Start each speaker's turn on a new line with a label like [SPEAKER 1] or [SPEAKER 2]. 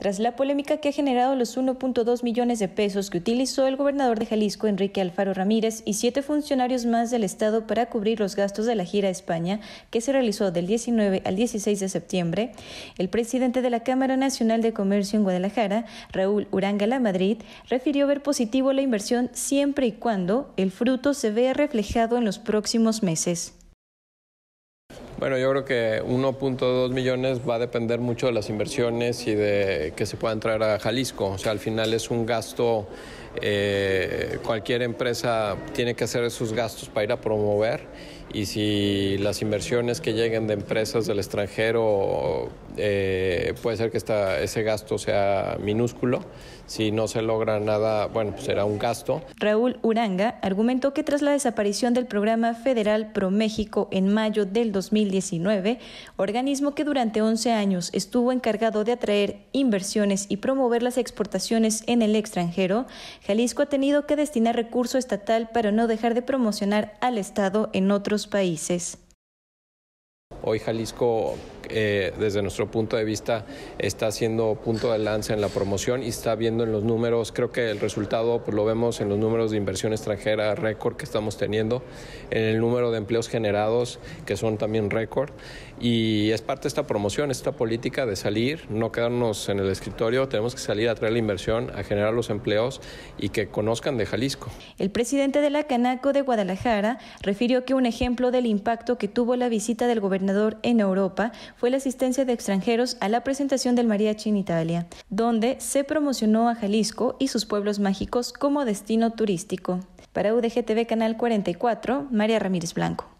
[SPEAKER 1] tras la polémica que ha generado los 1.2 millones de pesos que utilizó el gobernador de Jalisco, Enrique Alfaro Ramírez, y siete funcionarios más del Estado para cubrir los gastos de la gira a España, que se realizó del 19 al 16 de septiembre, el presidente de la Cámara Nacional de Comercio en Guadalajara, Raúl Urángala Madrid, refirió ver positivo la inversión siempre y cuando el fruto se vea reflejado en los próximos meses.
[SPEAKER 2] Bueno, yo creo que 1.2 millones va a depender mucho de las inversiones y de que se puedan traer a Jalisco. O sea, al final es un gasto, eh, cualquier empresa tiene que hacer esos gastos para ir a promover y si las inversiones que lleguen de empresas del extranjero eh, eh, puede ser que ese gasto sea minúsculo. Si no se logra nada, bueno, pues será un gasto.
[SPEAKER 1] Raúl Uranga argumentó que tras la desaparición del programa federal México en mayo del 2019, organismo que durante 11 años estuvo encargado de atraer inversiones y promover las exportaciones en el extranjero, Jalisco ha tenido que destinar recurso estatal para no dejar de promocionar al Estado en otros países.
[SPEAKER 2] Hoy Jalisco eh, desde nuestro punto de vista, está siendo punto de lanza en la promoción y está viendo en los números, creo que el resultado pues, lo vemos en los números de inversión extranjera récord que estamos teniendo, en el número de empleos generados, que son también récord. Y es parte de esta promoción, esta política de salir, no quedarnos en el escritorio, tenemos que salir a traer la inversión, a generar los empleos y que conozcan de Jalisco.
[SPEAKER 1] El presidente de la Canaco de Guadalajara refirió que un ejemplo del impacto que tuvo la visita del gobernador en Europa fue la asistencia de extranjeros a la presentación del mariachi en Italia, donde se promocionó a Jalisco y sus pueblos mágicos como destino turístico. Para UDGTV Canal 44, María Ramírez Blanco.